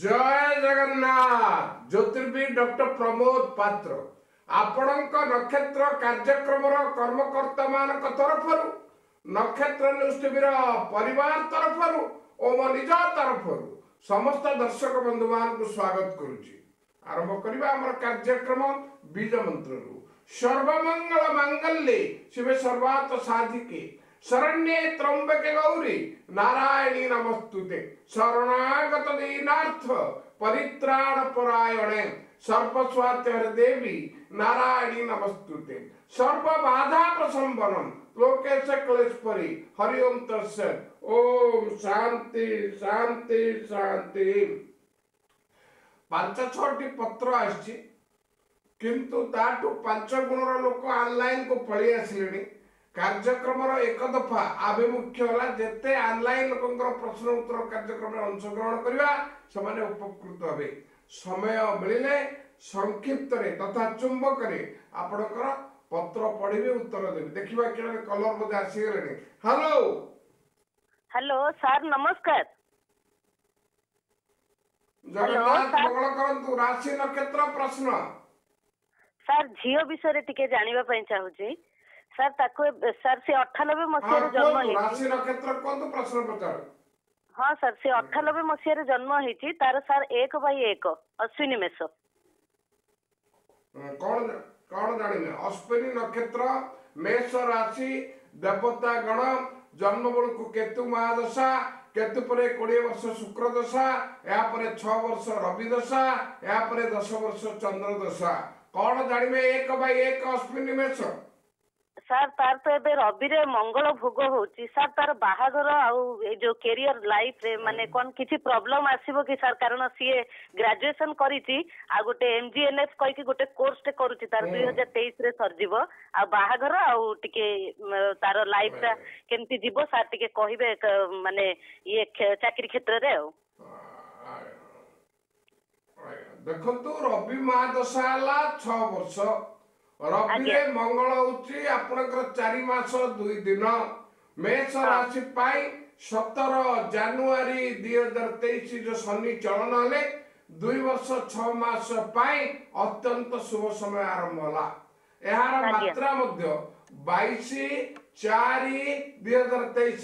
ଜୟ ଜଗନ୍ନାଥ ଜ୍ୟୋତିର୍ବିଦ ଡକ୍ଟର ପ୍ରମୋଦ ପାତ୍ର ଆପଣଙ୍କ ନକ୍ଷତ୍ର କାର୍ଯ୍ୟକ୍ରମର କର୍ମକର୍ତ୍ତା ମାନଙ୍କ ତରଫରୁ ନକ୍ଷତ୍ର ନ୍ୟୁଜ ଟିଭିର ପରିବାର ତରଫରୁ ଓ ମୋ ନିଜ ତରଫରୁ ସମସ୍ତ ଦର୍ଶକ ବନ୍ଧୁମାନଙ୍କୁ ସ୍ୱାଗତ କରୁଛି ଆରମ୍ଭ କରିବା ଆମର କାର୍ଯ୍ୟକ୍ରମ ବୀଜ ମନ୍ତ୍ରରୁ ସର୍ବମଙ୍ଗଳ ମାଙ୍ଗଲ୍ୟ ଶିବେ ସାଧିକେ ಶರಣ್ಯೇ ತ್ರಂಬಕೆ ಗೌರಿ ನಾರಾಯಣಿ ನಮಸ್ತುತೆ ಶರಣಾಗತ ದೀನಾರ್ಥ ಪರಿತ್ರಾಣ ಪರಾಯಣೆ ಸರ್ವಸ್ವಾತ್ಯರ ದೇವಿ ನಾರಾಯಣಿ ನಮಸ್ತುತೆ ಸರ್ವ ಬಾಧಾ ಪ್ರಸಂಬನಂ ಲೋಕೇಶ ಕಲೇಶ್ವರಿ ಹರಿ ಓಂ ತಸ್ಸ ಓಂ ಶಾಂತಿ ಶಾಂತಿ ಶಾಂತಿ ପାଞ୍ଚ ଛଅଟି ପତ୍ର ଆସିଛି କିନ୍ତୁ ତାଠୁ ପାଞ୍ଚ ଗୁଣର ଲୋକ ଅନଲାଇନକୁ ପଳେଇ ଆସିଲେଣି କାର୍ଯ୍ୟକ୍ରମର ଏକ ଦଫା ଆଭିମୁଖ୍ୟ ହେଲା ଯେତେ ଅନଲାଇନ୍ ଲୋକଙ୍କର ପ୍ରଶ୍ନ ଉତ୍ତର କାର୍ଯ୍ୟକ୍ରମରେ ଅଂଶଗ୍ରହଣ କରିବା ସେମାନେ ଉପକୃତ ହେବେ ସମୟ ମିଳିଲେ ସଂକ୍ଷିପ୍ତରେ ତଥା ଚୁମ୍ବକରେ ଆପଣଙ୍କର ପତ୍ର ପଢିବେ ଉତ୍ତର ଦେବେ ଦେଖିବା କେବେ କଲର ବୋଧେ ଆସିଗଲେଣି ହ୍ୟାଲୋ ହ୍ୟାଲୋ ସାର୍ ନମସ୍କାର ଜଗନ୍ନାଥ ମଙ୍ଗଳ କରନ୍ତୁ ରାଶି ନକ୍ଷତ୍ର ପ୍ରଶ୍ନ ସାର୍ ଝିଅ ବିଷୟରେ ଟିକେ ଜାଣିବା ପାଇଁ ଚାହୁଁଛି ସାର୍ ତାକୁ ସାର୍ ସେ ଅଠାନବେ ମସିହାରେ ଜନ୍ମ ହେଇଛି ହଁ ସାର୍ ସେ ଅଠାନବେ ମସିହାରେ ଜନ୍ମ ହେଇଛି ତାର ସାର୍ ଏକ ବାଇ ଏକ ଅଶ୍ୱିନୀ ମେଷ କଣ ଜାଣିଲେ ଅଶ୍ୱିନୀ ନକ୍ଷତ୍ର ମେଷ ରାଶି ଦେବତା ଗଣ ଜନ୍ମ ବେଳକୁ କେତୁ ମହାଦଶା କେତୁ ପରେ କୋଡ଼ିଏ ବର୍ଷ ଶୁକ୍ର ଦଶା ଏହାପରେ ଛଅ ବର୍ଷ ରବି ଦଶା ଏହାପରେ ଦଶ ବର୍ଷ ଚନ୍ଦ୍ର ଦଶା କଣ ଜାଣିବେ ଏକ ବାଇ ଏକ ଅଶ୍ୱିନୀ ମେଷ ସାର୍ ତାର ତ ଏବେ ରବିରେ ମଙ୍ଗଳ ଭୋଗ ହଉଛି ସାର୍ ତାର ବାହାଘର ଆଉ ଏ ଯୋଉ କ୍ୟାରିୟର ଲାଇଫରେ ମାନେ କ'ଣ କିଛି ପ୍ରୋବ୍ଲେମ ଆସିବ କି ସାର୍ କାରଣ ସିଏ ଗ୍ରାଜୁଏସନ କରିଛି ଆଉ ଗୋଟେ ଏମ୍ଜିଏନ୍ଏସ୍ କହିକି ଗୋଟେ କୋର୍ସଟେ କରୁଛି ତାର ଦୁଇ ହଜାର ତେଇଶରେ ସରିଯିବ ଆଉ ବାହାଘର ଆଉ ଟିକେ ତାର ଲାଇଫଟା କେମିତି ଯିବ ସାର୍ ଟିକେ କହିବେ ମାନେ ଇଏ ଚାକିରି କ୍ଷେତ୍ରରେ ଆଉ ଦେଖନ୍ତୁ ରବି ମହାଦଶା ହେଲା ଛଅ ବର୍ଷ ରବିରେ ମଙ୍ଗଳ ହଉଛି ଆପଣଙ୍କର ଚାରି ମାସ ଦୁଇ ଦିନ ମେଷ ରାଶି ପାଇଁ ସତର ଜାନୁଆରୀ ଦୁଇ ହଜାର ତେଇଶ ଯୋଉ ଶନି ଚଳନ ହେଲେ ଦୁଇ ବର୍ଷ ଛଅ ମାସ ପାଇଁ ଅତ୍ୟନ୍ତ ଶୁଭ ସମୟ ଆରମ୍ଭ ହେଲା ଏହାର ମାତ୍ରା ମଧ୍ୟ ବାଇଶ ଚାରି ଦୁଇ ହଜାର ତେଇଶ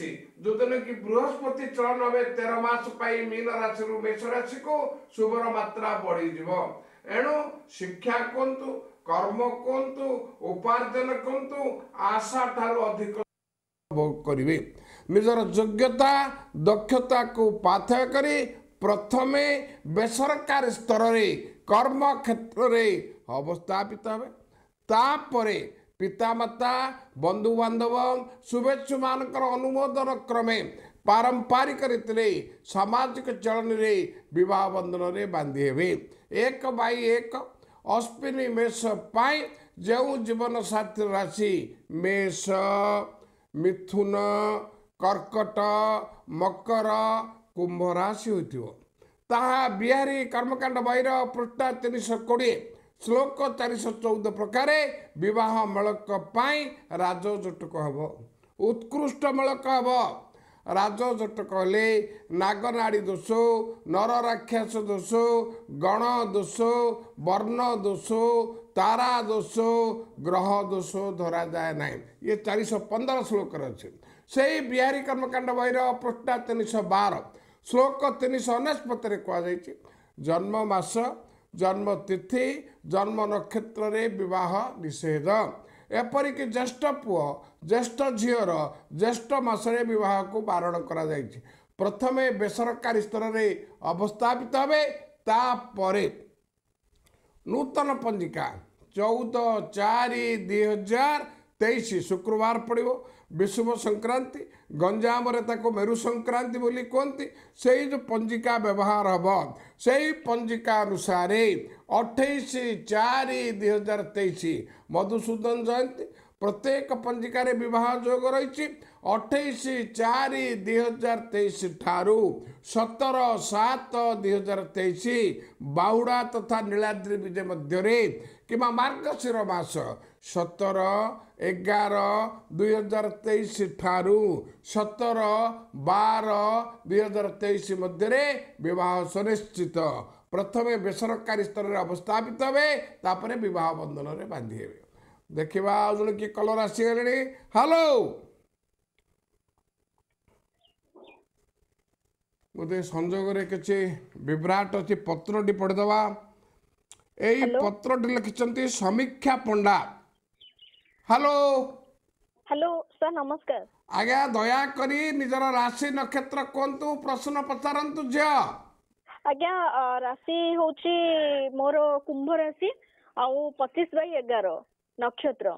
ଯୋଉଦିନ କି ବୃହସ୍ପତି ଚଳନ ହେବେ ତେର ମାସ ପାଇଁ ମୀନ ରାଶିରୁ ମେଷ ରାଶିକୁ ଶୁଭର ମାତ୍ରା ବଢିଯିବ ଏଣୁ ଶିକ୍ଷା କୁହନ୍ତୁ କର୍ମ କୁହନ୍ତୁ ଉପାର୍ଜନ କୁହନ୍ତୁ ଆଶା ଠାରୁ ଅଧିକ କରିବେ ନିଜର ଯୋଗ୍ୟତା ଦକ୍ଷତାକୁ ପାଥୟ କରି ପ୍ରଥମେ ବେସରକାରୀ ସ୍ତରରେ କର୍ମକ୍ଷେତ୍ରରେ ଅବସ୍ଥାପିତ ହେବେ ତାପରେ ପିତାମାତା ବନ୍ଧୁବାନ୍ଧବ ଶୁଭେଚ୍ଛୁମାନଙ୍କର ଅନୁମୋଦନ କ୍ରମେ ପାରମ୍ପରିକ ରୀତିରେ ସାମାଜିକ ଚଳନିରେ ବିବାହ ବନ୍ଧନରେ ବାନ୍ଧି ହେବେ ଏକ ବାଇ ଏକ ଅଶ୍ୱିନୀ ମେଷ ପାଇଁ ଯେଉଁ ଜୀବନସାଥୀ ରାଶି ମେଷ ମିଥୁନ କର୍କଟ ମକର କୁମ୍ଭ ରାଶି ହୋଇଥିବ ତାହା ବିହାରୀ କର୍ମକାଣ୍ଡ ବହିର ପୃଷ୍ଠା ତିନିଶହ କୋଡ଼ିଏ ଶ୍ଳୋକ ଚାରିଶହ ଚଉଦ ପ୍ରକାରେ ବିବାହ ମେଳକ ପାଇଁ ରାଜଯୋଟକ ହେବ ଉତ୍କୃଷ୍ଟ ମେଳକ ହେବ ରାଜ ଜଟ କହିଲେ ନାଗନାଡ଼ି ଦୋଷ ନର ରାକ୍ଷସ ଦୋଷ ଗଣ ଦୋଷ ବର୍ଣ୍ଣ ଦୋଷ ତାରା ଦୋଷ ଗ୍ରହ ଦୋଷ ଧରାଯାଏ ନାହିଁ ଇଏ ଚାରିଶହ ପନ୍ଦର ଶ୍ଳୋକରେ ଅଛି ସେହି ବିହାରୀ କର୍ମକାଣ୍ଡ ବହିର ପୃଷ୍ଠା ତିନିଶହ ବାର ଶ୍ଳୋକ ତିନିଶହ ଅନେଶ୍ୱତରେ କୁହାଯାଇଛି ଜନ୍ମ ମାସ ଜନ୍ମ ତିଥି ଜନ୍ମ ନକ୍ଷତ୍ରରେ ବିବାହ ନିଷେଧ ଏପରିକି ଜ୍ୟେଷ୍ଠ ପୁଅ ଜ୍ୟେଷ୍ଠ ଝିଅର ଜ୍ୟେଷ୍ଠ ମାସରେ ବିବାହକୁ ବାରଣ କରାଯାଇଛି ପ୍ରଥମେ ବେସରକାରୀ ସ୍ତରରେ ଅବସ୍ଥାପିତ ହେବେ ତାପରେ ନୂତନ ପଞ୍ଜିକା ଚଉଦ ଚାରି ଦୁଇ ହଜାର ତେଇଶ ଶୁକ୍ରବାର ପଡ଼ିବ ବିଶୁଭ ସଂକ୍ରାନ୍ତି ଗଞ୍ଜାମରେ ତାକୁ ମେରୁ ସଂକ୍ରାନ୍ତି ବୋଲି କୁହନ୍ତି ସେଇ ଯେଉଁ ପଞ୍ଜିକା ବ୍ୟବହାର ହେବ ସେଇ ପଞ୍ଜିକା ଅନୁସାରେ ଅଠେଇଶ ଚାରି ଦୁଇ ହଜାର ତେଇଶ ମଧୁସୂଦନ ଜୟନ୍ତୀ ପ୍ରତ୍ୟେକ ପଞ୍ଜିକାରେ ବିବାହ ଯୋଗ ରହିଛି ଅଠେଇଶ ଚାରି ଦୁଇ ହଜାର ତେଇଶ ଠାରୁ ସତର ସାତ ଦୁଇ ହଜାର ତେଇଶ ବାହୁଡ଼ା ତଥା ନୀଳାଦ୍ରି ବିଜେ ମଧ୍ୟରେ କିମ୍ବା ମାର୍ଗଶିର ମାସ ସତର ଏଗାର ଦୁଇହଜାର ତେଇଶ ଠାରୁ ସତର ବାର ଦୁଇହଜାର ତେଇଶ ମଧ୍ୟରେ ବିବାହ ସୁନିଶ୍ଚିତ ପ୍ରଥମେ ବେସରକାରୀ ସ୍ତରରେ ଅବସ୍ଥାପିତ ହେବେ ତାପରେ ବିବାହ ବନ୍ଧନରେ ବାନ୍ଧି ହେବେ ଦେଖିବା ଆଉ ଜଣେ କିଏ କଲର୍ ଆସିଗଲେଣି ହ୍ୟାଲୋ ମୋତେ ସଂଯୋଗରେ କିଛି ବିଭ୍ରାଟ ଅଛି ପତ୍ରଟି ପଢ଼ିଦେବା ଏଇ ପତ୍ରଟି ଲେଖିଛନ୍ତି ସମୀକ୍ଷା ପଣ୍ଡା ହ୍ୟାଲୋ ହ୍ୟାଲୋ ସାର୍ ନମସ୍କାର ଆଜ୍ଞା ଦୟାକରି ନିଜର ରାଶି ନକ୍ଷତ୍ର କୁହନ୍ତୁ ପ୍ରଶ୍ନ ପଚାରନ୍ତୁ ଝିଅ ଆଜ୍ଞା ରାଶି ହଉଛି ମୋର କୁମ୍ଭ ରାଶି ଆଉ ପଚିଶ ବାଇ ଏଗାର ନକ୍ଷତ୍ର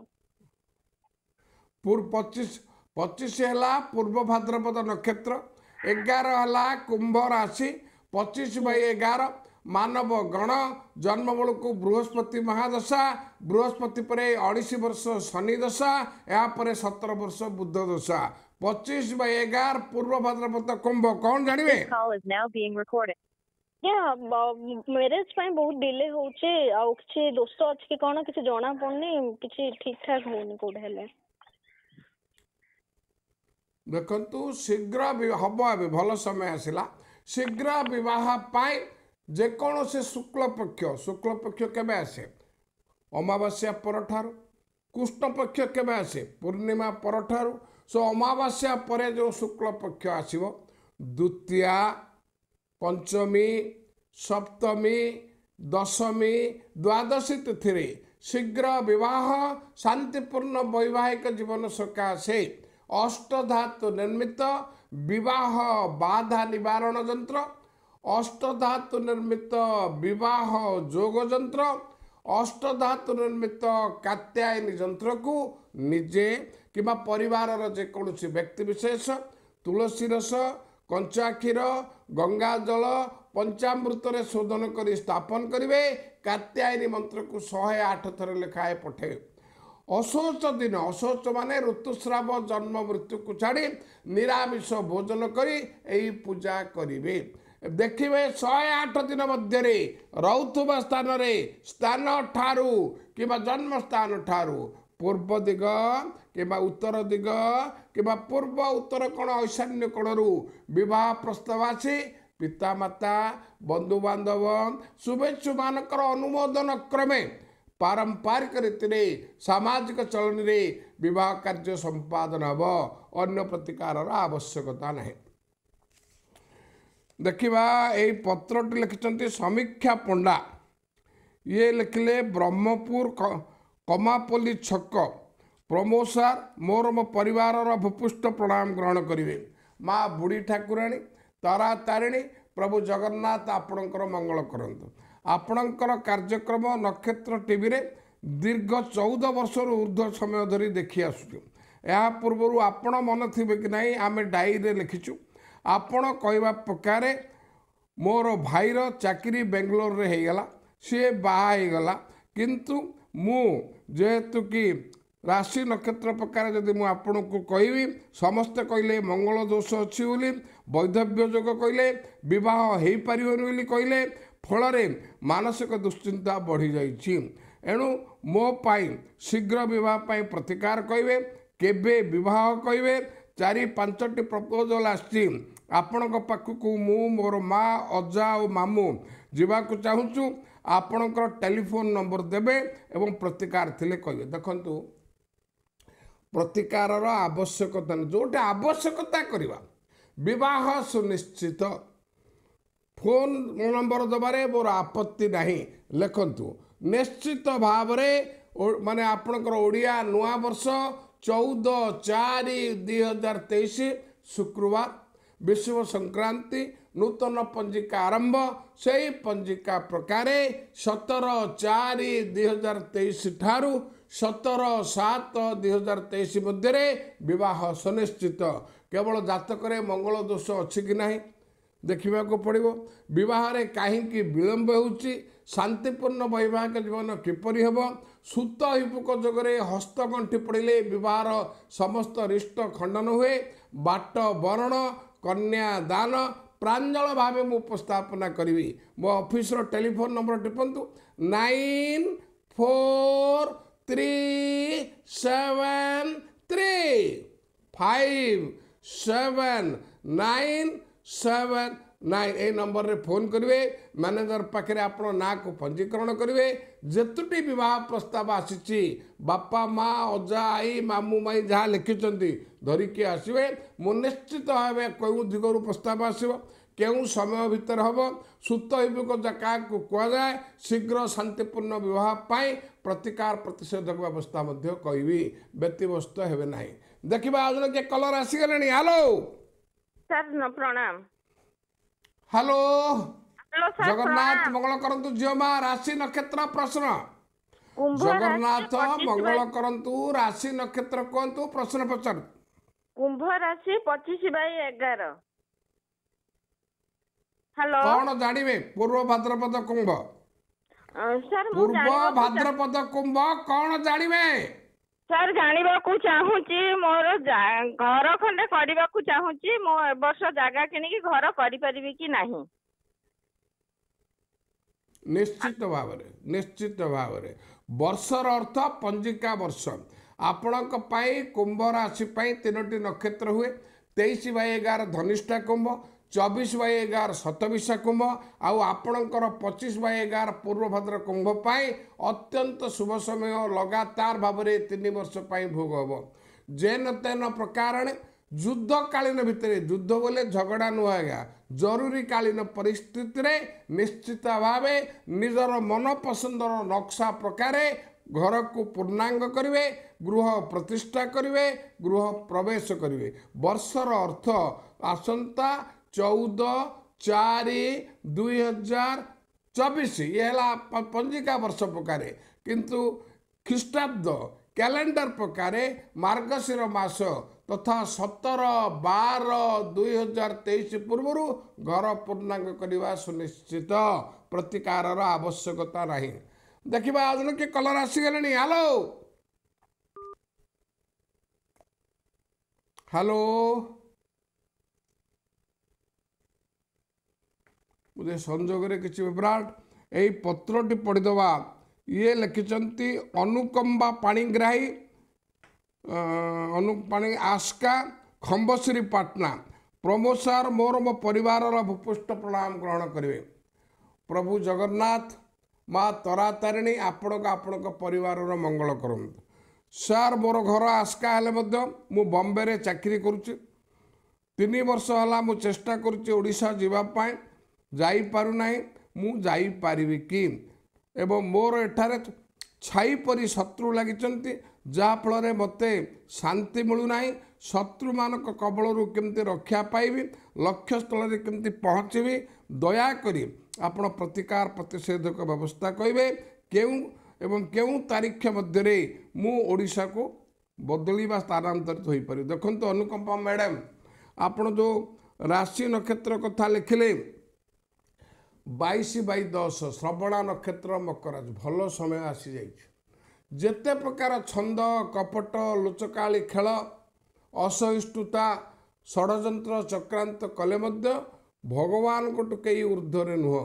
ପଚିଶ ପଚିଶ ହେଲା ପୂର୍ବ ଭାଦ୍ରପଦ ନକ୍ଷତ୍ର ଏଗାର ହେଲା କୁମ୍ଭ ରାଶି ପଚିଶ ବାଇ ଏଗାର मानव गण जन्म बल को बृहस्पति महादशा बृहस्पति पर अड़ी वर्ष शनिदशा यापर सतर वर्ष बुद्ध दशा पचीस बगार पूर्व भद्रपत कुंभ कौन जानवे या मेरे बहुत डिले हो समय शीघ्र ଯେକୌଣସି ଶୁକ୍ଳ ପକ୍ଷ ଶୁକ୍ଳ ପକ୍ଷ କେବେ ଆସେ ଅମାବାସ୍ୟା ପରଠାରୁ କୃଷ୍ଣ ପକ୍ଷ କେବେ ଆସେ ପୂର୍ଣ୍ଣିମା ପରଠାରୁ ସେ ଅମାବାସ୍ୟା ପରେ ଯେଉଁ ଶୁକ୍ଳ ପକ୍ଷ ଆସିବ ଦ୍ୱିତୀୟା ପଞ୍ଚମୀ ସପ୍ତମୀ ଦଶମୀ ଦ୍ୱାଦଶୀ ତିଥିରେ ଶୀଘ୍ର ବିବାହ ଶାନ୍ତିପୂର୍ଣ୍ଣ ବୈବାହିକ ଜୀବନ ସକାଶେ ଅଷ୍ଟଧାତୁ ନିର୍ମିତ ବିବାହ ବାଧା ନିବାରଣ ଯନ୍ତ୍ର ଅଷ୍ଟଧାତୁ ନିର୍ମିତ ବିବାହ ଯୋଗ ଯନ୍ତ୍ର ଅଷ୍ଟଧାତୁ ନିର୍ମିତ କାତ୍ୟାୟନୀ ଯନ୍ତ୍ରକୁ ନିଜେ କିମ୍ବା ପରିବାରର ଯେକୌଣସି ବ୍ୟକ୍ତିବିଶେଷ ତୁଳସୀ ରସ କଞ୍ଚା କ୍ଷୀର ଗଙ୍ଗା ଜଳ ପଞ୍ଚାମୃତରେ ଶୋଧନ କରି ସ୍ଥାପନ କରିବେ କାତ୍ୟାୟନୀ ମନ୍ତ୍ରକୁ ଶହେ ଆଠ ଥର ଲେଖାଏ ପଠାଇବେ ଅଶୌଚ ଦିନ ଅଶୌଚ ମାନେ ଋତୁସ୍ରାବ ଜନ୍ମ ମୃତ୍ୟୁକୁ ଛାଡ଼ି ନିରାମିଷ ଭୋଜନ କରି ଏହି ପୂଜା କରିବେ ଦେଖିବେ ଶହେ ଆଠ ଦିନ ମଧ୍ୟରେ ରହୁଥିବା ସ୍ଥାନରେ ସ୍ଥାନ ଠାରୁ କିମ୍ବା ଜନ୍ମସ୍ଥାନ ଠାରୁ ପୂର୍ବ ଦିଗ କିମ୍ବା ଉତ୍ତର ଦିଗ କିମ୍ବା ପୂର୍ବ ଉତ୍ତର କୋଣ ଐଶାନ୍ୟ କୋଣରୁ ବିବାହ ପ୍ରସ୍ତାବ ଆସି ପିତାମାତା ବନ୍ଧୁବାନ୍ଧବ ଶୁଭେଚ୍ଛୁମାନଙ୍କର ଅନୁମୋଦନ କ୍ରମେ ପାରମ୍ପରିକ ରୀତିରେ ସାମାଜିକ ଚଳନୀରେ ବିବାହ କାର୍ଯ୍ୟ ସମ୍ପାଦନ ହେବ ଅନ୍ୟ ପ୍ରତିକାରର ଆବଶ୍ୟକତା ନାହିଁ ଦେଖିବା ଏଇ ପତ୍ରଟି ଲେଖିଛନ୍ତି ସମୀକ୍ଷା ପଣ୍ଡା ଇଏ ଲେଖିଲେ ବ୍ରହ୍ମପୁର କମାପଲ୍ଲୀ ଛକ ପ୍ରମୋଦ ସାର୍ ମୋର ମୋ ପରିବାରର ଭୂପୃଷ୍ଠ ପ୍ରଣାମ ଗ୍ରହଣ କରିବେ ମା ବୁଢ଼ୀ ଠାକୁରାଣୀ ତାରା ତାରିଣୀ ପ୍ରଭୁ ଜଗନ୍ନାଥ ଆପଣଙ୍କର ମଙ୍ଗଳ କରନ୍ତୁ ଆପଣଙ୍କର କାର୍ଯ୍ୟକ୍ରମ ନକ୍ଷତ୍ର ଟିଭିରେ ଦୀର୍ଘ ଚଉଦ ବର୍ଷରୁ ଉର୍ଦ୍ଧ୍ୱ ସମୟ ଧରି ଦେଖି ଆସୁଛୁ ଏହା ପୂର୍ବରୁ ଆପଣ ମନେ ଥିବେ କି ନାହିଁ ଆମେ ଡାଇରୀରେ ଲେଖିଛୁ ଆପଣ କହିବା ପ୍ରକାରେ ମୋର ଭାଇର ଚାକିରି ବେଙ୍ଗଲୋରରେ ହେଇଗଲା ସିଏ ବାହା ହେଇଗଲା କିନ୍ତୁ ମୁଁ ଯେହେତୁକି ରାଶି ନକ୍ଷତ୍ର ପ୍ରକାର ଯଦି ମୁଁ ଆପଣଙ୍କୁ କହିବି ସମସ୍ତେ କହିଲେ ମଙ୍ଗଳ ଦୋଷ ଅଛି ବୋଲି ବୈଧବ୍ୟ ଯୋଗ କହିଲେ ବିବାହ ହେଇପାରିବନି ବୋଲି କହିଲେ ଫଳରେ ମାନସିକ ଦୁଶ୍ଚିନ୍ତା ବଢ଼ିଯାଇଛି ଏଣୁ ମୋ ପାଇଁ ଶୀଘ୍ର ବିବାହ ପାଇଁ ପ୍ରତିକାର କହିବେ କେବେ ବିବାହ କହିବେ ଚାରି ପାଞ୍ଚଟି ପ୍ରପୋଜାଲ୍ ଆସିଛି ଆପଣଙ୍କ ପାଖକୁ ମୁଁ ମୋର ମା ଅଜା ଆଉ ମାମୁଁ ଯିବାକୁ ଚାହୁଁଛୁ ଆପଣଙ୍କର ଟେଲିଫୋନ୍ ନମ୍ବର ଦେବେ ଏବଂ ପ୍ରତିକାର ଥିଲେ କହିବେ ଦେଖନ୍ତୁ ପ୍ରତିକାରର ଆବଶ୍ୟକତା ନାହିଁ ଯେଉଁଟା ଆବଶ୍ୟକତା କରିବା ବିବାହ ସୁନିଶ୍ଚିତ ଫୋନ୍ ନମ୍ବର ଦେବାରେ ମୋର ଆପତ୍ତି ନାହିଁ ଲେଖନ୍ତୁ ନିଶ୍ଚିତ ଭାବରେ ମାନେ ଆପଣଙ୍କର ଓଡ଼ିଆ ନୂଆବର୍ଷ ଚଉଦ ଚାରି ଦୁଇ ହଜାର ତେଇଶ ଶୁକ୍ରବାର ବିଶ୍ୱ ସଂକ୍ରାନ୍ତି ନୂତନ ପଞ୍ଜିକା ଆରମ୍ଭ ସେହି ପଞ୍ଜିକା ପ୍ରକାରେ ସତର ଚାରି ଦୁଇ ହଜାର ତେଇଶ ଠାରୁ ସତର ସାତ ଦୁଇ ହଜାର ତେଇଶ ମଧ୍ୟରେ ବିବାହ ସୁନିଶ୍ଚିତ କେବଳ ଜାତକରେ ମଙ୍ଗଳ ଦୋଷ ଅଛି କି ନାହିଁ ଦେଖିବାକୁ ପଡ଼ିବ ବିବାହରେ କାହିଁକି ବିଳମ୍ବ ହେଉଛି ଶାନ୍ତିପୂର୍ଣ୍ଣ ବୈବାହିକ ଜୀବନ କିପରି ହେବ ସୁତ ସୂତା ଯୋଗରେ ହସ୍ତଗଣ୍ଠି ପଡ଼ିଲେ ବିବାହର ସମସ୍ତ ରିଷ୍ଟ ଖଣ୍ଡନ ହୁଏ ବାଟ ବରଣ କନ୍ୟା ଦାନ ପ୍ରାଞ୍ଜଳ ଭାବେ ମୁଁ ଉପସ୍ଥାପନା କରିବି ମୋ ଅଫିସର ଟେଲିଫୋନ୍ ନମ୍ବର ଟିପନ୍ତୁ nine four three seven three five seven nine seven ନା ଏଇ ନମ୍ବରରେ ଫୋନ୍ କରିବେ ମ୍ୟାନେଜର ପାଖରେ ଆପଣ ନାଁକୁ ପଞ୍ଜୀକରଣ କରିବେ ଯେତୋଟି ବିବାହ ପ୍ରସ୍ତାବ ଆସିଛି ବାପା ମା ଅଜା ଆଈ ମାମୁ ମାଇଁ ଯାହା ଲେଖିଛନ୍ତି ଧରିକି ଆସିବେ ମୁଁ ନିଶ୍ଚିତ ଭାବେ କେଉଁ ଦିଗରୁ ପ୍ରସ୍ତାବ ଆସିବ କେଉଁ ସମୟ ଭିତରେ ହେବ ସୁସ୍ଥ ହିପୁକ କାହାକୁ କୁହାଯାଏ ଶୀଘ୍ର ଶାନ୍ତିପୂର୍ଣ୍ଣ ବିବାହ ପାଇଁ ପ୍ରତିକାର ପ୍ରତିଷେଧକ ବ୍ୟବସ୍ଥା ମଧ୍ୟ କହିବି ବ୍ୟତିବ୍ୟସ୍ତ ହେବେ ନାହିଁ ଦେଖିବା ଆଉ ଜଣେ କିଏ କଲର୍ ଆସିଗଲେଣି ହ୍ୟାଲୋ ସାର୍ ପ୍ରଣାମ ହ୍ୟାଲୋ ଜଗନ୍ନାଥ ମଙ୍ଗଳ କରନ୍ତୁ ଝିଅ ମା ରାଶି ନକ୍ଷତ୍ର ପ୍ରଶ୍ନ ଜଗନ୍ନାଥ ମଙ୍ଗଳ କରନ୍ତୁ ରାଶି ନକ୍ଷତ୍ର କୁହନ୍ତୁ ପ୍ରଶ୍ନ ପଚାର କୁମ୍ଭ ରାଶି ପଚିଶ ବାଇ ଏଗାର କଣ ଜାଣିବେ ପୂର୍ବ ଭାଦ୍ରପଦ କୁମ୍ଭ ପୂର୍ବ ଭାଦ୍ରପଦ କୁମ୍ଭ କଣ ଜାଣିବେ ସାର୍ ଜାଣିବାକୁ ଚାହୁଁଛି ମୋର ଘର ଖଣ୍ଡେ କରିବାକୁ ଚାହୁଁଛି ମୁଁ ଏ ବର୍ଷ ଜାଗା କିଣିକି ଘର କରିପାରିବି କି ନାହିଁ ନିଶ୍ଚିତ ଭାବରେ ନିଶ୍ଚିତ ଭାବରେ ବର୍ଷର ଅର୍ଥ ପଞ୍ଜିକା ବର୍ଷ ଆପଣଙ୍କ ପାଇଁ କୁମ୍ଭ ରାଶି ପାଇଁ ତିନୋଟି ନକ୍ଷତ୍ର ହୁଏ ତେଇଶ ବାଇ ଏଗାର ଧନିଷ୍ଠା କୁମ୍ଭ ଚବିଶ ବାଇ ଏଗାର ଶତବିଶା କୁମ୍ଭ ଆଉ ଆପଣଙ୍କର ପଚିଶ ବାଇ ଏଗାର ପୂର୍ବଭଦ୍ର କୁମ୍ଭ ପାଇଁ ଅତ୍ୟନ୍ତ ଶୁଭ ସମୟ ଲଗାତାର ଭାବରେ ତିନି ବର୍ଷ ପାଇଁ ଭୋଗ ହେବ ଜେନ ତେନ ପ୍ରକାରଣ ଯୁଦ୍ଧକାଳୀନ ଭିତରେ ଯୁଦ୍ଧ ବୋଲେ ଝଗଡ଼ା ନୁହେଁ ଆଜ୍ଞା ଜରୁରୀକାଳୀନ ପରିସ୍ଥିତିରେ ନିଶ୍ଚିତ ଭାବେ ନିଜର ମନପସନ୍ଦର ନକ୍ସା ପ୍ରକାରେ ଘରକୁ ପୂର୍ଣ୍ଣାଙ୍ଗ କରିବେ ଗୃହ ପ୍ରତିଷ୍ଠା କରିବେ ଗୃହ ପ୍ରବେଶ କରିବେ ବର୍ଷର ଅର୍ଥ ଆସନ୍ତା ଚଉଦ ଚାରି ଦୁଇହଜାର ଚବିଶ ଇଏ ହେଲା ପଞ୍ଜିକା ବର୍ଷ ପ୍ରକାରେ କିନ୍ତୁ ଖ୍ରୀଷ୍ଟାବ୍ଦ କ୍ୟାଲେଣ୍ଡର ପ୍ରକାରେ ମାର୍ଗଶୀର ମାସ ତଥା ସତର ବାର ଦୁଇହଜାର ତେଇଶ ପୂର୍ବରୁ ଘର ପୂର୍ଣ୍ଣାଙ୍ଗ କରିବା ସୁନିଶ୍ଚିତ ପ୍ରତିକାରର ଆବଶ୍ୟକତା ନାହିଁ ଦେଖିବା ଆଜି କି କଲର୍ ଆସିଗଲେଣି ହ୍ୟାଲୋ ହ୍ୟାଲୋ ବୋଧେ ସଂଯୋଗରେ କିଛି ବିଭ୍ରାଟ ଏହି ପତ୍ରଟି ପଢ଼ିଦେବା ଇଏ ଲେଖିଛନ୍ତି ଅନୁକମ୍ବା ପାଣିଗ୍ରାହୀ ଅନୁ ପାଣି ଆସ୍କା ଖମ୍ବଶ୍ରୀ ପାଟନା ପ୍ରମୋଦ ସାର୍ ମୋର ମୋ ପରିବାରର ଭୂପୃଷ୍ଠ ପ୍ରଣାମ ଗ୍ରହଣ କରିବେ ପ୍ରଭୁ ଜଗନ୍ନାଥ ମା ତରାତାରିଣୀ ଆପଣଙ୍କ ଆପଣଙ୍କ ପରିବାରର ମଙ୍ଗଳ କରନ୍ତୁ ସାର୍ ମୋର ଘର ଆସ୍କା ହେଲେ ମଧ୍ୟ ମୁଁ ବମ୍ବେରେ ଚାକିରି କରୁଛି ତିନି ବର୍ଷ ହେଲା ମୁଁ ଚେଷ୍ଟା କରୁଛି ଓଡ଼ିଶା ଯିବା ପାଇଁ ଯାଇପାରୁନାହିଁ ମୁଁ ଯାଇପାରିବି କି ଏବଂ ମୋର ଏଠାରେ ଛାଇ ପରି ଶତ୍ରୁ ଲାଗିଛନ୍ତି ଯାହାଫଳରେ ମୋତେ ଶାନ୍ତି ମିଳୁନାହିଁ ଶତ୍ରୁମାନଙ୍କ କବଳରୁ କେମିତି ରକ୍ଷା ପାଇବି ଲକ୍ଷ୍ୟସ୍ଥଳରେ କେମିତି ପହଞ୍ଚିବି ଦୟାକରି ଆପଣ ପ୍ରତିକାର ପ୍ରତିଷେଧକ ବ୍ୟବସ୍ଥା କହିବେ କେଉଁ ଏବଂ କେଉଁ ତାରିଖ ମଧ୍ୟରେ ମୁଁ ଓଡ଼ିଶାକୁ ବଦଳିବା ସ୍ଥାନାନ୍ତରିତ ହୋଇପାରିବି ଦେଖନ୍ତୁ ଅନୁକମ୍ପା ମ୍ୟାଡ଼ାମ୍ ଆପଣ ଯେଉଁ ରାଶି ନକ୍ଷତ୍ର କଥା ଲେଖିଲେ ବାଇଶ ବାଇ ଦଶ ଶ୍ରବଣା ନକ୍ଷତ୍ର ମକର ଭଲ ସମୟ ଆସିଯାଇଛି ଯେତେ ପ୍ରକାର ଛନ୍ଦ କପଟ ଲୋଚକାଳି ଖେଳ ଅସହିଷ୍ଣୁତା ଷଡ଼ଯନ୍ତ୍ର ଚକ୍ରାନ୍ତ କଲେ ମଧ୍ୟ ଭଗବାନଙ୍କଠୁ କେହି ଉର୍ଦ୍ଧ୍ୱରେ ନୁହଁ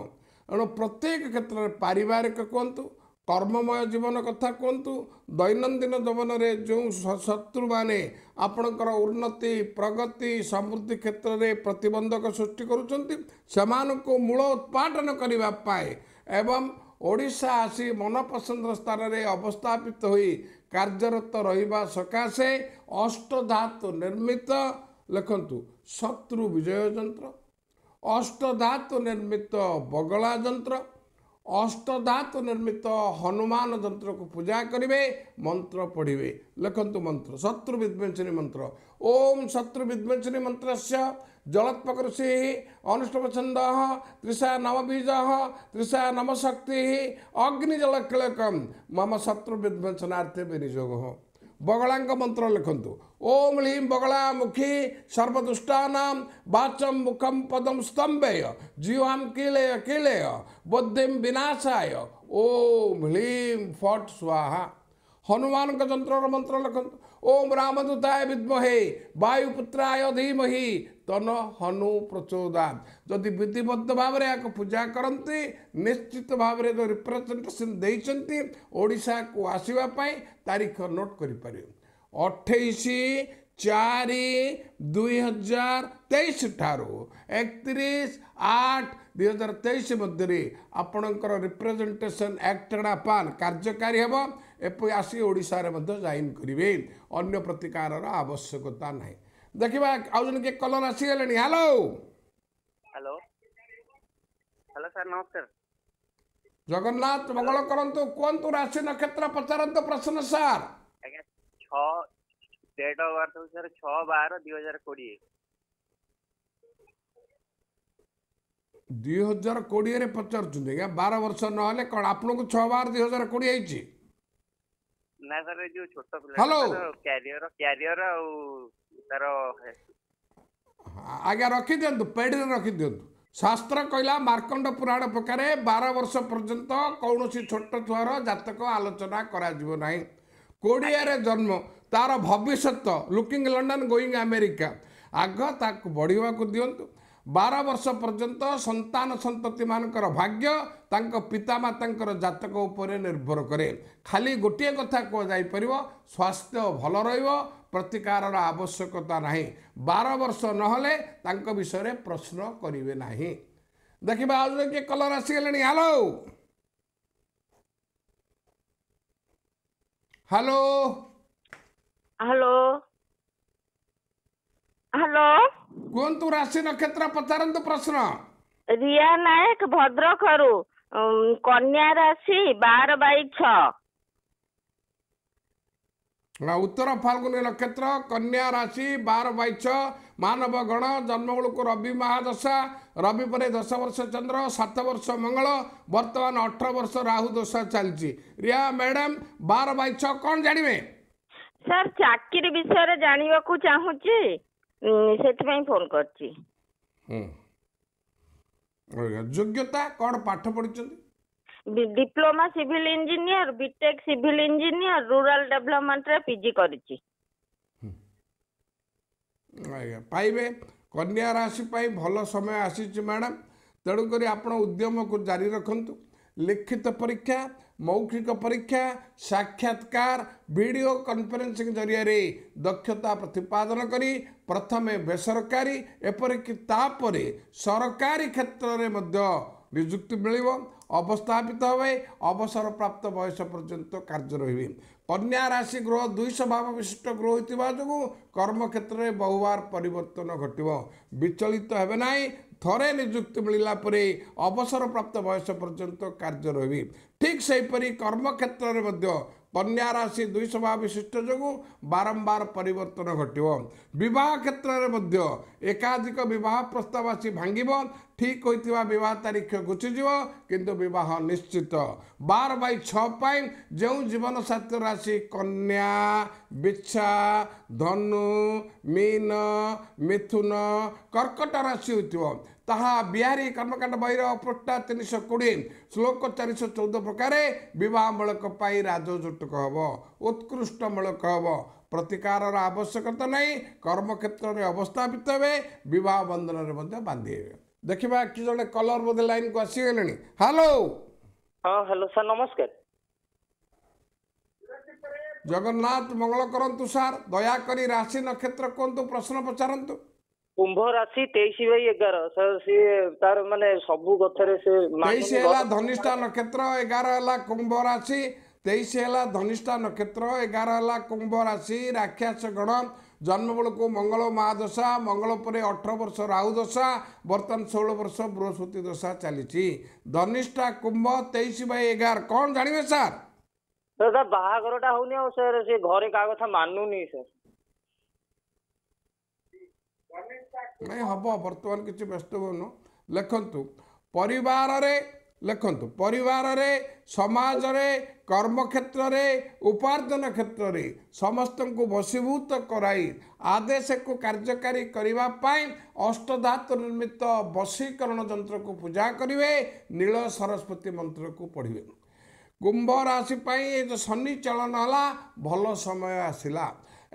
ଏଣୁ ପ୍ରତ୍ୟେକ କ୍ଷେତ୍ରରେ ପାରିବାରିକ କୁହନ୍ତୁ କର୍ମମୟ ଜୀବନ କଥା କୁହନ୍ତୁ ଦୈନନ୍ଦିନ ଜୀବନରେ ଯେଉଁ ଶତ୍ରୁମାନେ ଆପଣଙ୍କର ଉନ୍ନତି ପ୍ରଗତି ସମୃଦ୍ଧି କ୍ଷେତ୍ରରେ ପ୍ରତିବନ୍ଧକ ସୃଷ୍ଟି କରୁଛନ୍ତି ସେମାନଙ୍କୁ ମୂଳ ଉତ୍ପାଟନ କରିବା ପାଇଁ ଏବଂ ଓଡ଼ିଶା ଆସି ମନପସନ୍ଦର ସ୍ଥାନରେ ଅବସ୍ଥାପିତ ହୋଇ କାର୍ଯ୍ୟରତ ରହିବା ସକାଶେ ଅଷ୍ଟଧାତୁ ନିର୍ମିତ ଲେଖନ୍ତୁ ଶତ୍ରୁ ବିଜୟ ଯନ୍ତ୍ର ଅଷ୍ଟଧାତୁ ନିର୍ମିତ ବଗଳା ଯନ୍ତ୍ର ଅଷ୍ଟଧାତୁ ନିର୍ମିତ ହନୁମାନ ଯନ୍ତ୍ରକୁ ପୂଜା କରିବେ ମନ୍ତ୍ର ପଢ଼ିବେ ଲେଖନ୍ତୁ ମନ୍ତ୍ର ଶତ୍ରୁ ବିଧ୍ୱଂସିନୀ ମନ୍ତ୍ର ଓମ୍ ଶତ୍ରୁ ବିଧ୍ୱଂସିନୀ ମନ୍ତ୍ରସ୍ୟ ଜଳତ୍ପକୃଷି ଅନୁଷ୍ଠବ ଛନ୍ଦ ତ୍ରିଷା ନମ ବୀଜ ତ୍ରିଷା ନମ ଶକ୍ତି ଅଗ୍ନି ଜଳ କିଳକମ୍ ମମ ଶତ୍ରୁ ବିଧ୍ୱଂସନାର୍ଥେ ବିନିଯୋଗ बगला मंत्र लिखु ओम ह्लीं बगला मुखी सर्वदुष्टा बाचम मुखम पदम स्तंभेय जीवाम किलेय किलेय बुद्धि विनाशाय ओम ह्लीं फट स्वाहा हनुमान जंत्र मंत्र लिखु ओम रामदूताय विद्महे वायुपुत्राय धीमहि तन हनु प्रचोदात जदि विधिवद्ध भाव में पूजा करती निश्चित भाव में जो रिप्रेजेटेसन देशा को आसवापी तारीख नोट कर अठाईस चार दुई हजार तेईस ठारु एक आठ दुई हजार तेईस मध्य आपणकर रिप्रेजेटेसन एक्ट पान कार्यकारी हे ଏପରି ଆସି ଓଡ଼ିଶାରେ ମଧ୍ୟ ଜାଇନ୍ କରିବେ ଅନ୍ୟ ପ୍ରତିକାରର ଆବଶ୍ୟକତା ନାହିଁ ଦେଖିବା ଆଉ ଜଣେ କିଏ କଲର ଆସିଗଲେଣି ହ୍ୟାଲୋ ହ୍ୟାଲୋ ହ୍ୟାଲୋ ସାର୍ ନମସ୍କାର ଜଗନ୍ନାଥ ମଙ୍ଗଳ କରନ୍ତୁ କୁହନ୍ତୁ ରାଶି ନକ୍ଷତ୍ର ପଚାରନ୍ତୁ ପ୍ରଶ୍ନ ସାର୍ ଆଜ୍ଞା ଛଅ ଡେଟ୍ ଅଫ୍ ବାର୍ଥ ହେଉଛି ସାର୍ ଛଅ ବାର ଦୁଇ ହଜାର କୋଡ଼ିଏ ଦୁଇ ହଜାର କୋଡ଼ିଏରେ ପଚାରୁଛନ୍ତି ଆଜ୍ଞା ବାର ବର୍ଷ ନହେଲେ କ'ଣ ଆପଣଙ୍କୁ ଛଅ ବାର ଦୁଇ ହଜାର କୋଡ଼ିଏ ହେଇଛି ଆଜ୍ଞା ରଖିଦିଅନ୍ତୁ ପେଢ଼ିରେ ରଖିଦିଅନ୍ତୁ ଶାସ୍ତ୍ର କହିଲା ମାର୍କଣ୍ଡ ପୁରାଣ ପ୍ରକାରେ ବାର ବର୍ଷ ପର୍ଯ୍ୟନ୍ତ କୌଣସି ଛୋଟ ଛୁଆର ଜାତକ ଆଲୋଚନା କରାଯିବ ନାହିଁ କୋଡ଼ିଆରେ ଜନ୍ମ ତାର ଭବିଷ୍ୟତ ଲୁକିଂ ଲଣ୍ଡନ ଗୋଇଂ ଆମେରିକା ଆଗ ତାକୁ ବଢ଼ିବାକୁ ଦିଅନ୍ତୁ ବାର ବର୍ଷ ପର୍ଯ୍ୟନ୍ତ ସନ୍ତାନ ସନ୍ତତି ମାନଙ୍କର ଭାଗ୍ୟ ତାଙ୍କ ପିତାମାତାଙ୍କର ଜାତକ ଉପରେ ନିର୍ଭର କରେ ଖାଲି ଗୋଟିଏ କଥା କୁହାଯାଇପାରିବ ସ୍ୱାସ୍ଥ୍ୟ ଭଲ ରହିବ ପ୍ରତିକାରର ଆବଶ୍ୟକତା ନାହିଁ ବାର ବର୍ଷ ନହେଲେ ତାଙ୍କ ବିଷୟରେ ପ୍ରଶ୍ନ କରିବେ ନାହିଁ ଦେଖିବା ଆଉ ଜଣେ କିଏ କଲର୍ ଆସିଗଲେଣି ହ୍ୟାଲୋ ହ୍ୟାଲୋ କୁହନ୍ତୁ ରାଶି ନକ୍ଷତ୍ର ପଚାରନ୍ତୁ ପ୍ରଶ୍ନ ରିୟା ନାୟକ ଭଦ୍ରକରୁ କନ୍ୟା ରାଶି ବାର ବାଇ ଛଅ ଉତ୍ତର ଫାଲଗୁନି ନକ୍ଷତ୍ର କନ୍ୟା ରାଶି ବାର ବାଇ ଛଅ ମାନବ ଗଣ ଜନ୍ମଗୁଡ଼ିକୁ ରବି ମହାଦଶା ରବି ପରେ ଦଶ ବର୍ଷ ଚନ୍ଦ୍ର ସାତ ବର୍ଷ ମଙ୍ଗଳ ବର୍ତ୍ତମାନ ଅଠର ବର୍ଷ ରାହୁ ଦଶା ଚାଲିଛି ରିୟା ମ୍ୟାଡ଼ାମ ବାର ବାଇ ଛଅ କ'ଣ ଜାଣିବେ ସାର୍ ଚାକିରି ବିଷୟରେ ଜାଣିବାକୁ ଚାହୁଁଛି ସେଥିପାଇଁ ଫୋନ୍ କରିଛି ଯୋଗ୍ୟତା କ'ଣ ପାଠ ପଢ଼ିଛନ୍ତି diploma civil engineer B Tech civil engineer rural ଡେଭଲପମେଣ୍ଟରେ ପିଜି କରିଛି ଆଜ୍ଞା ପାଇବେ କନ୍ୟା ରାଶି ପାଇଁ ଭଲ ସମୟ ଆସିଛି ମ୍ୟାଡ଼ାମ୍ ତେଣୁକରି ଆପଣ ଉଦ୍ୟମକୁ ଜାରି ରଖନ୍ତୁ ଲିଖିତ ପରୀକ୍ଷା ମୌଖିକ ପରୀକ୍ଷା ସାକ୍ଷାତକାର ଭିଡ଼ିଓ କନଫରେନ୍ସିଂ ଜରିଆରେ ଦକ୍ଷତା ପ୍ରତିପାଦନ କରି ପ୍ରଥମେ ବେସରକାରୀ ଏପରିକି ତାପରେ ସରକାରୀ କ୍ଷେତ୍ରରେ ମଧ୍ୟ ନିଯୁକ୍ତି ମିଳିବ ଅବସ୍ଥାପିତ ହେବେ ଅବସରପ୍ରାପ୍ତ ବୟସ ପର୍ଯ୍ୟନ୍ତ କାର୍ଯ୍ୟ ରହିବେ କନ୍ୟା ରାଶି ଗ୍ରହ ଦୁଇ ସ୍ୱଭାବ ବିଶିଷ୍ଟ ଗ୍ରହ ହୋଇଥିବା ଯୋଗୁଁ କର୍ମକ୍ଷେତ୍ରରେ ବହୁବାର ପରିବର୍ତ୍ତନ ଘଟିବ ବିଚଳିତ ହେବେ ନାହିଁ ଥରେ ନିଯୁକ୍ତି ମିଳିଲା ପରେ ଅବସରପ୍ରାପ୍ତ ବୟସ ପର୍ଯ୍ୟନ୍ତ କାର୍ଯ୍ୟ ରହିବି ଠିକ୍ ସେହିପରି କର୍ମକ୍ଷେତ୍ରରେ ମଧ୍ୟ ବନ୍ୟା ରାଶି ଦୁଇ ସ୍ୱଭାବ ବିଶିଷ୍ଟ ଯୋଗୁଁ ବାରମ୍ବାର ପରିବର୍ତ୍ତନ ଘଟିବ ବିବାହ କ୍ଷେତ୍ରରେ ମଧ୍ୟ ଏକାଧିକ ବିବାହ ପ୍ରସ୍ତାବ ଆସି ଭାଙ୍ଗିବ ଠିକ୍ ହୋଇଥିବା ବିବାହ ତାରିଖ ଘୁଞ୍ଚିଯିବ କିନ୍ତୁ ବିବାହ ନିଶ୍ଚିତ ବାର ବାଇ ଛଅ ପାଇଁ ଯେଉଁ ଜୀବନସାଥୀ ରାଶି କନ୍ୟା ବିଛା ଧନୁ ମିନ ମିଥୁନ କର୍କଟ ରାଶି ହୋଇଥିବ ତାହା ବିହାରୀ କର୍ମକାଣ୍ଡ ବହିର ପୃଷ୍ଠା ତିନିଶହ କୋଡ଼ିଏ ଶ୍ଳୋକ ଚାରିଶହ ଚଉଦ ପ୍ରକାରେ ବିବାହ ମୂଳକ ପାଇଁ ରାଜଯୌତୁକ ହେବ ଉତ୍କୃଷ୍ଟ ମୂଳକ ହେବ ପ୍ରତିକାରର ଆବଶ୍ୟକତା ନାହିଁ କର୍ମକ୍ଷେତ୍ରରେ ଅବସ୍ଥାପିତ ହେବେ ବିବାହ ବନ୍ଧନରେ ମଧ୍ୟ ବାନ୍ଧି ହେବେ ଦେଖିବା କି ଜଣେ କଲର୍ ବୋଧେ ଲାଇନକୁ ଆସିଗଲେଣି ହ୍ୟାଲୋ ହଁ ହ୍ୟାଲୋ ସାର୍ ନମସ୍କାର ଜଗନ୍ନାଥ ମଙ୍ଗଳ କରନ୍ତୁ ସାର୍ ଦୟାକରି ରାଶି ନକ୍ଷତ୍ର କୁହନ୍ତୁ ପ୍ରଶ୍ନ ପଚାରନ୍ତୁ କୁମ୍ଭ ରାଶି ତେଇଶ ବାଇ ଏଗାର ସିଏ ତାର ମାନେ ସବୁ କଥାରେ ସେ ତେଇଶ ହେଲା ଧନିଷ୍ଠା ନକ୍ଷତ୍ର ଏଗାର ହେଲା କୁମ୍ଭ ରାଶି ତେଇଶ ହେଲା ଧନିଷ୍ଠା ନକ୍ଷତ୍ର ଏଗାର ହେଲା କୁମ୍ଭ ରାଶି ରାକ୍ଷାସ ଗଣ ଜନ୍ମ ବେଳକୁ ମଙ୍ଗଳ ମହାଦଶା ମଙ୍ଗଳ ପରେ ଅଠର ବର୍ଷ ରାହୁ ଦଶା ବର୍ତ୍ତମାନ ଷୋହଳ ବର୍ଷ ବୃହସ୍ପତି ଦଶା ଚାଲିଛି ଧନିଷ୍ଠା କୁମ୍ଭ ତେଇଶ ବାଇ ଏଗାର କଣ ଜାଣିବେ ସାର୍ ବାହାଘରଟା ହଉନି ଆଉ ସାର୍ ସେ ଘରେ କାହା କଥା ମାନୁନି ସାର୍ ନାଇଁ ହେବ ବର୍ତ୍ତମାନ କିଛି ବ୍ୟସ୍ତ ହେବ ଲେଖନ୍ତୁ ପରିବାରରେ ଲେଖନ୍ତୁ ପରିବାରରେ ସମାଜରେ କର୍ମକ୍ଷେତ୍ରରେ ଉପାର୍ଜନ କ୍ଷେତ୍ରରେ ସମସ୍ତଙ୍କୁ ବଶୀଭୂତ କରାଇ ଆଦେଶକୁ କାର୍ଯ୍ୟକାରୀ କରିବା ପାଇଁ ଅଷ୍ଟଧାତୁ ନିର୍ମିତ ବଶୀକରଣ ଯନ୍ତ୍ରକୁ ପୂଜା କରିବେ ନୀଳ ସରସ୍ୱତୀ ମନ୍ତ୍ରକୁ ପଢ଼ିବେ କୁମ୍ଭ ରାଶି ପାଇଁ ଏ ଯେଉଁ ଶନି ଚଳନ ହେଲା ଭଲ ସମୟ ଆସିଲା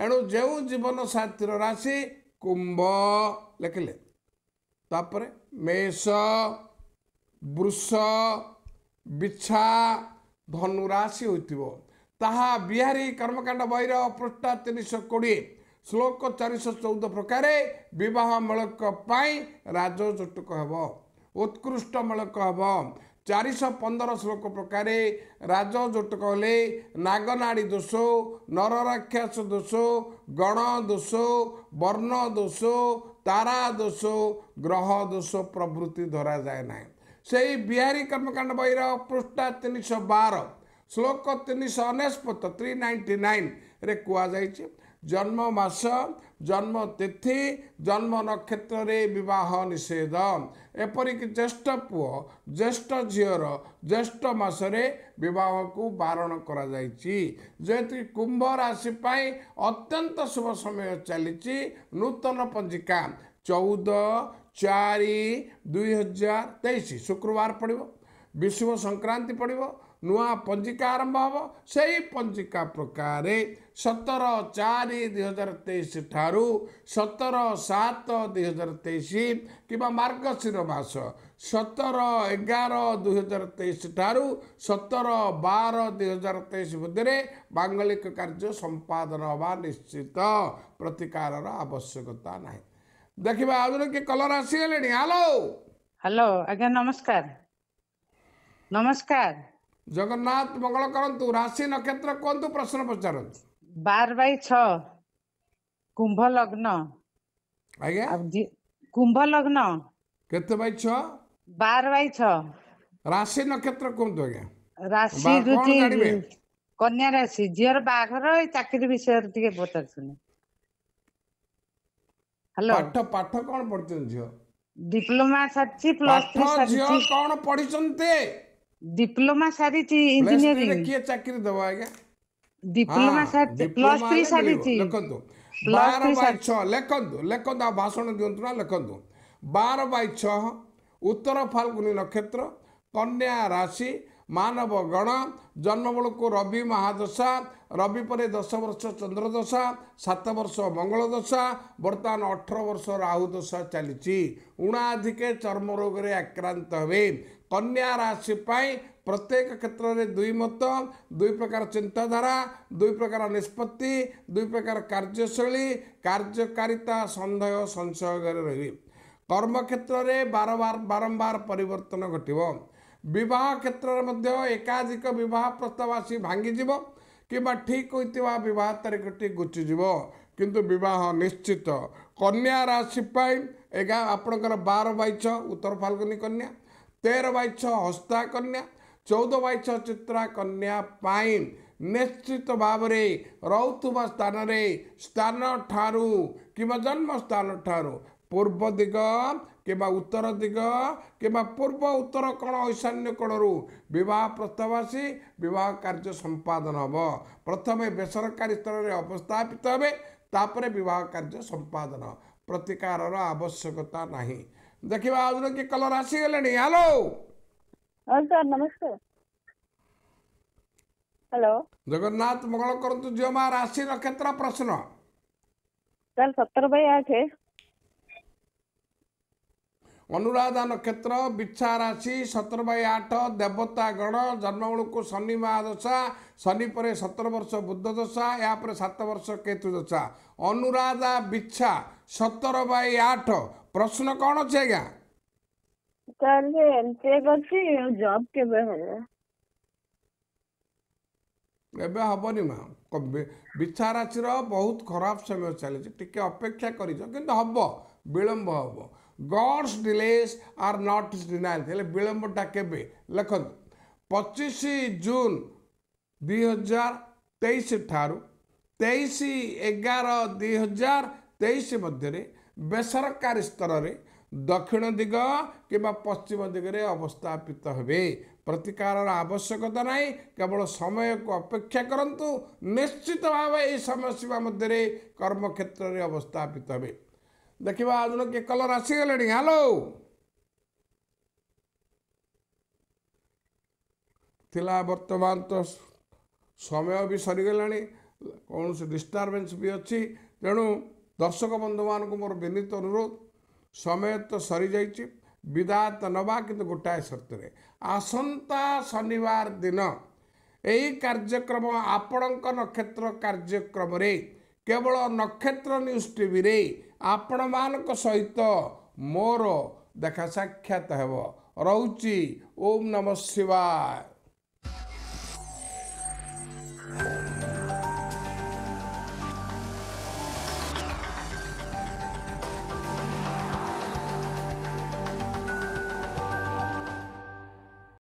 ଏଣୁ ଯେଉଁ ଜୀବନସାଥୀର ରାଶି କୁମ୍ଭ ଲେଖିଲେ ତାପରେ ମେଷ ବୃଷ ବିଛା ଧନୁରାଶି ହୋଇଥିବ ତାହା ବିହାରୀ କର୍ମକାଣ୍ଡ ବହିର ପୃଷ୍ଠା ତିନିଶହ କୋଡ଼ିଏ ଶ୍ଳୋକ ଚାରିଶହ ଚଉଦ ପ୍ରକାରେ ବିବାହ ମୂଳକ ପାଇଁ ରାଜଯୌତୁକ ହେବ ଉତ୍କୃଷ୍ଟମୂଳକ ହେବ ଚାରିଶହ ପନ୍ଦର ଶ୍ଳୋକ ପ୍ରକାରେ ରାଜ ଯୋଟ କହିଲେ ନାଗନାଡ଼ି ଦୋଷ ନରରାକ୍ଷାସ ଦୋଷ ଗଣ ଦୋଷ ବର୍ଣ୍ଣ ଦୋଷ ତାରା ଦୋଷ ଗ୍ରହ ଦୋଷ ପ୍ରଭୃତି ଧରାଯାଏ ନାହିଁ ସେଇ ବିହାରୀ କର୍ମକାଣ୍ଡ ବହିର ପୃଷ୍ଠା ତିନିଶହ ବାର ଶ୍ଳୋକ ତିନିଶହ ଅନେଶ୍ୱତ ଥ୍ରୀ ନାଇଣ୍ଟି ନାଇନ୍ରେ କୁହାଯାଇଛି ଜନ୍ମ ମାସ ଜନ୍ମ ତିଥି ଜନ୍ମ ନକ୍ଷତ୍ରରେ ବିବାହ ନିଷେଧ ଏପରିକି ଜ୍ୟେଷ୍ଠ ପୁଅ ଜ୍ୟେଷ୍ଠ ଝିଅର ଜ୍ୟେଷ୍ଠ ମାସରେ ବିବାହକୁ ବାରଣ କରାଯାଇଛି ଯେହେତୁ କୁମ୍ଭ ରାଶି ପାଇଁ ଅତ୍ୟନ୍ତ ଶୁଭ ସମୟ ଚାଲିଛି ନୂତନ ପଞ୍ଜିକା ଚଉଦ ଚାରି ଦୁଇହଜାର ତେଇଶ ଶୁକ୍ରବାର ପଡ଼ିବ ବିଶୁଭ ସଂକ୍ରାନ୍ତି ପଡ଼ିବ ନୂଆ ପଞ୍ଜିକା ଆରମ୍ଭ ହେବ ସେହି ପଞ୍ଜିକା ପ୍ରକାରେ ସତର ଚାରି ଦୁଇହଜାର ତେଇଶ ଠାରୁ ସତର ସାତ ଦୁଇହଜାର ତେଇଶ କିମ୍ବା ମାର୍ଗଶିର ମାସ ସତର ଏଗାର ଦୁଇହଜାର ତେଇଶ ଠାରୁ ସତର ବାର ଦୁଇହଜାର ତେଇଶ ମଧ୍ୟରେ ବାଙ୍ଗଳିକ କାର୍ଯ୍ୟ ସମ୍ପାଦନ ହେବା ନିଶ୍ଚିତ ପ୍ରତିକାରର ଆବଶ୍ୟକତା ନାହିଁ ଦେଖିବା ଆଉ ଜଣେ କି କଲର ଆସିଗଲେଣି ହ୍ୟାଲୋ ହ୍ୟାଲୋ ଆଜ୍ଞା ନମସ୍କାର ନମସ୍କାର জগন্নাথ মঙ্গল করন্তু রাশি নক্ষত্র কুহতু প্রশ্ন পচারন্তু বার বাই ছ কুম্ভ লগ্ন আজ্ঞা কুম্ভ লগ্ন কেতে বাই ছ বার বাই ছ রাশি নক্ষত্র কুহতু আজ্ঞা রাশি হচ্ছে কন্যা রাশি ঝিওর বাঘর এই চাকরি বিষୟରେ ଟିକେ ପଚାରୁଛନ୍ତି ହ୍ୟାଲୋ ପାଠ ପାଠ କ'ଣ ପଢିଛନ୍ତି ଝିଅ ଡିପ୍ଲୋମା ସାରିଛି ପ୍ଲସ୍ ଥ୍ରୀ ସାରିଛି କ'ଣ ପଢିଛନ୍ତି ଡିପ୍ଲୋମା ସାରିଛି ଇଞ୍ଜିନିୟରିଂ କିଏ ଚାକିରି ଦବ ଆଜ୍ଞା ଡିପ୍ଲୋମା ସାରିଛି ପ୍ଲସ ଥ୍ରୀ ସାରିଛି ଲେଖନ୍ତୁ ବାର ବାଇ ଛଅ ଲେଖନ୍ତୁ ଲେଖନ୍ତୁ ଆଉ ଭାଷଣ ଦିଅନ୍ତୁ ନା ଲେଖନ୍ତୁ ବାର ବାଇ ଛଅ ଉତ୍ତର ଫାଲ୍ଗୁନି ନକ୍ଷତ୍ର କନ୍ୟା ରାଶି ମାନବ ଗଣ ଜନ୍ମବେଳକୁ ରବି ମହାଦଶା ରବି ପରେ ଦଶ ବର୍ଷ ଚନ୍ଦ୍ରଦଶା ସାତ ବର୍ଷ ମଙ୍ଗଳ ଦଶା ବର୍ତ୍ତମାନ ଅଠର ବର୍ଷ ରାହୁ ଦଶା ଚାଲିଛି ଉଣାଧିକେ ଚର୍ମ ରୋଗରେ ଆକ୍ରାନ୍ତ ହେବେ କନ୍ୟା ରାଶି ପାଇଁ ପ୍ରତ୍ୟେକ କ୍ଷେତ୍ରରେ ଦୁଇ ମତ ଦୁଇ ପ୍ରକାର ଚିନ୍ତାଧାରା ଦୁଇ ପ୍ରକାର ନିଷ୍ପତ୍ତି ଦୁଇ ପ୍ରକାର କାର୍ଯ୍ୟଶୈଳୀ କାର୍ଯ୍ୟକାରିତା ସନ୍ଦେହ ସଂଶୟରେ ରହିବେ କର୍ମକ୍ଷେତ୍ରରେ ବାରବାର ବାରମ୍ବାର ପରିବର୍ତ୍ତନ ଘଟିବ ବିବାହ କ୍ଷେତ୍ରରେ ମଧ୍ୟ ଏକାଧିକ ବିବାହ ପ୍ରସ୍ତାବ ଆସି ଭାଙ୍ଗିଯିବ କିମ୍ବା ଠିକ୍ ହୋଇଥିବା ବିବାହ ତାରିଖଟି ଗୁଚିଯିବ କିନ୍ତୁ ବିବାହ ନିଶ୍ଚିତ କନ୍ୟା ରାଶି ପାଇଁ ଏଗା ଆପଣଙ୍କର ବାର ବାଇଛ ଉତ୍ତର ଫାଲ୍ଗୁନି କନ୍ୟା ତେର ବାଇ ଛଅ ହସ୍ତାକନ୍ୟା ଚଉଦ ବାଇ ଛଅ ଚିତ୍ରାକନ୍ୟା ପାଇଁ ନିଶ୍ଚିତ ଭାବରେ ରହୁଥିବା ସ୍ଥାନରେ ସ୍ଥାନ ଠାରୁ କିମ୍ବା ଜନ୍ମସ୍ଥାନ ଠାରୁ ପୂର୍ବ ଦିଗ କିମ୍ବା ଉତ୍ତର ଦିଗ କିମ୍ବା ପୂର୍ବ ଉତ୍ତର କୋଣ ଈଶାନ୍ୟ କୋଣରୁ ବିବାହ ପ୍ରସ୍ତାବ ଆସି ବିବାହ କାର୍ଯ୍ୟ ସମ୍ପାଦନ ହେବ ପ୍ରଥମେ ବେସରକାରୀ ସ୍ତରରେ ଅବସ୍ଥାପିତ ହେବେ ତାପରେ ବିବାହ କାର୍ଯ୍ୟ ସମ୍ପାଦନ ପ୍ରତିକାରର ଆବଶ୍ୟକତା ନାହିଁ ଦେଖିବା ଆଉ ଦିନ କି କଲର ଆସିଗଲେଣି ହ୍ୟାଲୋ ଜଗନ୍ନାଥ ମଙ୍ଗଳ କରନ୍ତୁ ଝିଅ ମା ରାଶି ନକ୍ଷତ୍ର ପ୍ରଶ୍ନ ଅନୁରାଧା ନକ୍ଷତ୍ର ବିଛା ରାଶି ସତର ବାଇ ଆଠ ଦେବତା ଗଣ ଜନ୍ମ ଜନ୍ମବେଳକୁ ଶନି ମା ଦଶା ଶନି ପରେ ସତର ବର୍ଷ ବୁଦ୍ଧ ଦଶା ଏହାପରେ ସାତ ବର୍ଷ କେତୁ ଦଶା ଅନୁରାଧା ବିଛା ସତର ବାଇ ଆଠ ପ୍ରଶ୍ନ କ'ଣ ଅଛି ଆଜ୍ଞା ତାହେଲେ ଏମସିଏ କରିଛି ଆଉ ଜବ୍ କେବେ ହବ ଏବେ ହବନି ମା ବିଛା ରାଶିର ବହୁତ ଖରାପ ସମୟ ଚାଲିଛି ଟିକେ ଅପେକ୍ଷା କରିଛ କିନ୍ତୁ ହବ ବିଳମ୍ବ ହବ God's delays are not denial ହେଲେ ବିଳମ୍ବଟା କେବେ ଲେଖନ୍ତୁ ପଚିଶ ଜୁନ୍ ଦୁଇ ହଜାର ତେଇଶ ଠାରୁ ତେଇଶ ଏଗାର ଦୁଇ ହଜାର ତେଇଶ ମଧ୍ୟରେ ବେସରକାରୀ ସ୍ତରରେ ଦକ୍ଷିଣ ଦିଗ କିମ୍ବା ପଶ୍ଚିମ ଦିଗରେ ଅବସ୍ଥାପିତ ହେବେ ପ୍ରତିକାରର ଆବଶ୍ୟକତା ନାହିଁ କେବଳ ସମୟକୁ ଅପେକ୍ଷା କରନ୍ତୁ ନିଶ୍ଚିତ ଭାବେ ଏହି ସମୟ ସୀମା ମଧ୍ୟରେ କର୍ମକ୍ଷେତ୍ରରେ ଅବସ୍ଥାପିତ ହେବେ ଦେଖିବା ଆଜି କିଏ କଲର୍ ଆସିଗଲେଣି ହ୍ୟାଲୋ ଥିଲା ବର୍ତ୍ତମାନ ତ ସମୟ ବି ସରିଗଲାଣି କୌଣସି ଡିଷ୍ଟର୍ବେନ୍ସ ବି ଅଛି ତେଣୁ ଦର୍ଶକ ବନ୍ଧୁମାନଙ୍କୁ ମୋର ବିନୀତ ଅନୁରୋଧ ସମୟ ତ ସରିଯାଇଛି ବିଦାୟ ତ ନେବା କିନ୍ତୁ ଗୋଟାଏ ସର୍ତ୍ତରେ ଆସନ୍ତା ଶନିବାର ଦିନ ଏହି କାର୍ଯ୍ୟକ୍ରମ ଆପଣଙ୍କ ନକ୍ଷତ୍ର କାର୍ଯ୍ୟକ୍ରମରେ କେବଳ ନକ୍ଷତ୍ର ନ୍ୟୁଜ୍ ଟିଭିରେ ଆପଣମାନଙ୍କ ସହିତ ମୋର ଦେଖା ସାକ୍ଷାତ ହେବ ରହୁଛି ଓମ୍ ନମଃ ଶିବାୟ